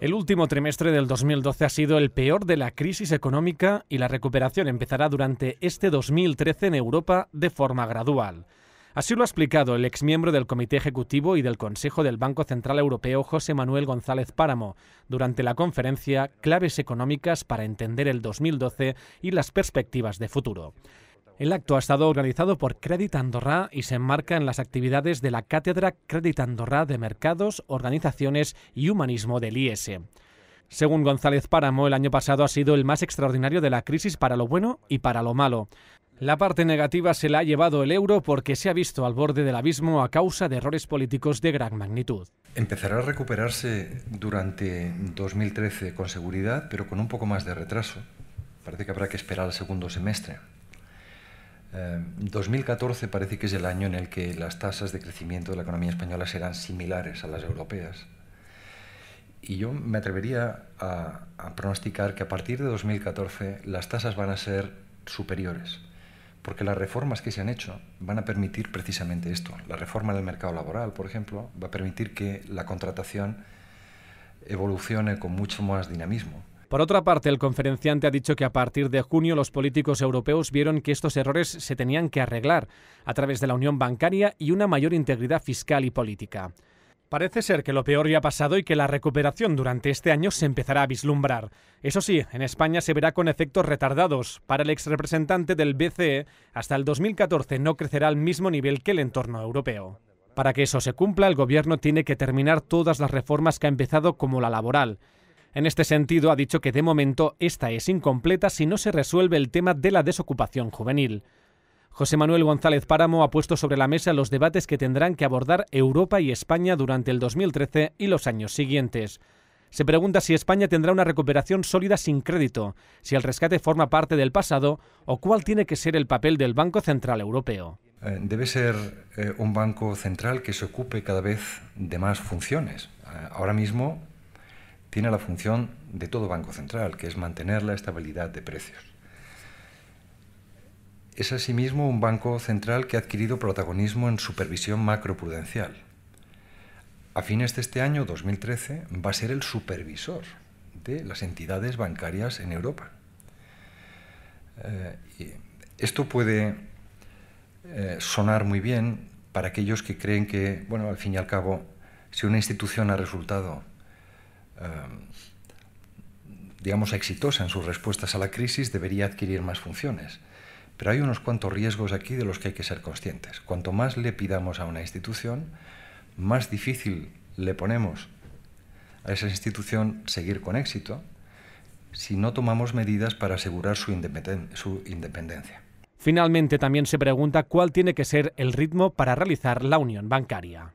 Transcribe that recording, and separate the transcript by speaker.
Speaker 1: El último trimestre del 2012 ha sido el peor de la crisis económica y la recuperación empezará durante este 2013 en Europa de forma gradual. Así lo ha explicado el exmiembro del Comité Ejecutivo y del Consejo del Banco Central Europeo José Manuel González Páramo durante la conferencia Claves económicas para entender el 2012 y las perspectivas de futuro. El acto ha estado organizado por Crédit Andorra y se enmarca en las actividades de la Cátedra Crédit Andorra de Mercados, Organizaciones y Humanismo del IES. E. Según González Páramo, el año pasado ha sido el más extraordinario de la crisis para lo bueno y para lo malo. La parte negativa se la ha llevado el euro porque se ha visto al borde del abismo a causa de errores políticos de gran magnitud.
Speaker 2: Empezará a recuperarse durante 2013 con seguridad, pero con un poco más de retraso. Parece que habrá que esperar al segundo semestre. 2014 em, parece que es el año en el que las tasas de crecimiento de la economía española serán similares a las europeas. Y yo me atrevería a, pronosticar que a partir de 2014 las tasas van a ser superiores, porque las reformas que se han hecho van a permitir precisamente esto. La reforma del mercado laboral, por ejemplo, va a permitir que la contratación evolucione con mucho más dinamismo
Speaker 1: por otra parte, el conferenciante ha dicho que a partir de junio los políticos europeos vieron que estos errores se tenían que arreglar a través de la unión bancaria y una mayor integridad fiscal y política. Parece ser que lo peor ya ha pasado y que la recuperación durante este año se empezará a vislumbrar. Eso sí, en España se verá con efectos retardados. Para el exrepresentante del BCE, hasta el 2014 no crecerá al mismo nivel que el entorno europeo. Para que eso se cumpla, el Gobierno tiene que terminar todas las reformas que ha empezado como la laboral. En este sentido, ha dicho que de momento esta es incompleta si no se resuelve el tema de la desocupación juvenil. José Manuel González Páramo ha puesto sobre la mesa los debates que tendrán que abordar Europa y España durante el 2013 y los años siguientes. Se pregunta si España tendrá una recuperación sólida sin crédito, si el rescate forma parte del pasado o cuál tiene que ser el papel del Banco Central Europeo.
Speaker 2: Eh, debe ser eh, un banco central que se ocupe cada vez de más funciones. Eh, ahora mismo tiene la función de todo banco central, que es mantener la estabilidad de precios. Es asimismo un banco central que ha adquirido protagonismo en supervisión macroprudencial. A fines de este año, 2013, va a ser el supervisor de las entidades bancarias en Europa. Eh, esto puede eh, sonar muy bien para aquellos que creen que, bueno, al fin y al cabo, si una institución ha resultado eh, digamos, exitosa en sus respuestas a la crisis debería adquirir más funciones. Pero hay unos cuantos riesgos aquí de los que hay que ser conscientes. Cuanto más le pidamos a una institución, más difícil le ponemos a esa institución seguir con éxito si no tomamos medidas para asegurar su, independencia.
Speaker 1: Finalmente, también se pregunta cuál tiene que ser el ritmo para realizar la unión bancaria.